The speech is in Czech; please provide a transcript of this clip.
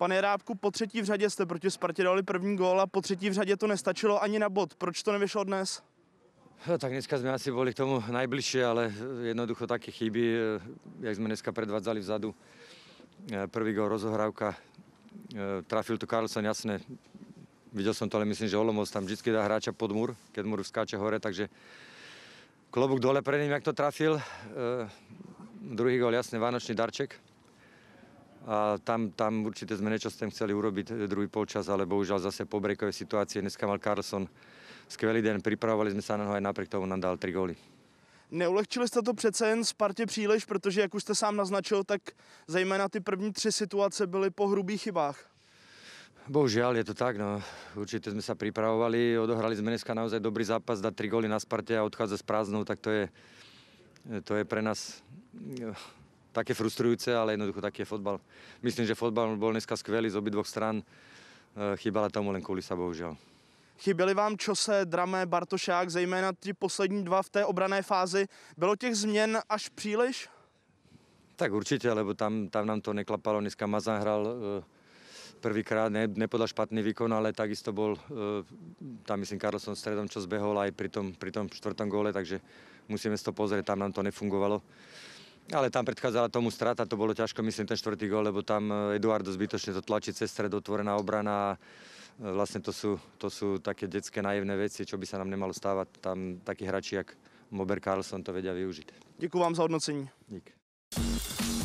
Pane Rábku, po třetí v řadě jste proti Spartě dali první gól a po třetí v řadě to nestačilo ani na bod. Proč to nevyšlo dnes? Eh, tak dneska jsme asi byli k tomu nejbližší, ale eh, jednoducho taky chybí, eh, jak jsme dneska předvádzali vzadu. Prvý gol rozohrávka, trafil tu Karlsson jasné, Viděl jsem to, ale myslím, že Olomouc tam vždycky dá hráča pod mur, keď mur skáče hore, takže klobuk dole pre ním, jak to trafil. druhý gol, jasný, vánoční darček a tam, tam určite sme tým chceli urobiť eh, druhý polčas, ale bohužiaľ zase po brekovej situácii. Dneska mal Carlson skvelý den, připravovali jsme se na noho aj napriek tomu nám dal tři góly. Neulehčili jste to přece jen Spartě příliš, protože jak už jste sám naznačil, tak zejména ty první tři situace byly po hrubých chybách. Bohužel je to tak, no. určitě jsme se připravovali, odohrali jsme dneska naozaj dobrý zápas, dát tři góly na Spartě a odcházet s prázdnou, tak to je, to je pre nás eh, také frustrujúce, ale jednoducho taký je fotbal. Myslím, že fotbal bol dneska skvelý z obidvoch stran. Eh, Chybala tomu len kulisa, bohužiaľ. Chyběli vám Čose, drame Bartošák, zejména ty poslední dva v té obrané fázi. Bylo těch změn až příliš? Tak určitě, lebo tam, tam nám to neklapalo. Dneska Mazan hral eh, prvýkrát, ne, nepodal špatný výkon, ale takisto byl. Eh, tam, myslím, Carlson stredom, co zbehol i při tom, pri tom čtvrtém gole, takže musíme si to pozrieť, tam nám to nefungovalo ale tam predchádzala tomu strata, to bolo ťažko, myslím, ten čtvrtý gol, lebo tam eh, Eduardo zbytočne to tlačí cez stred, otvorená obrana. Eh, vlastne to sú, to sú také detské naivné veci, čo by sa nám nemalo stávať. Tam takí hráči, jak Mober Carlson to vedia využiť. Ďakujem vám za hodnocení. Dík.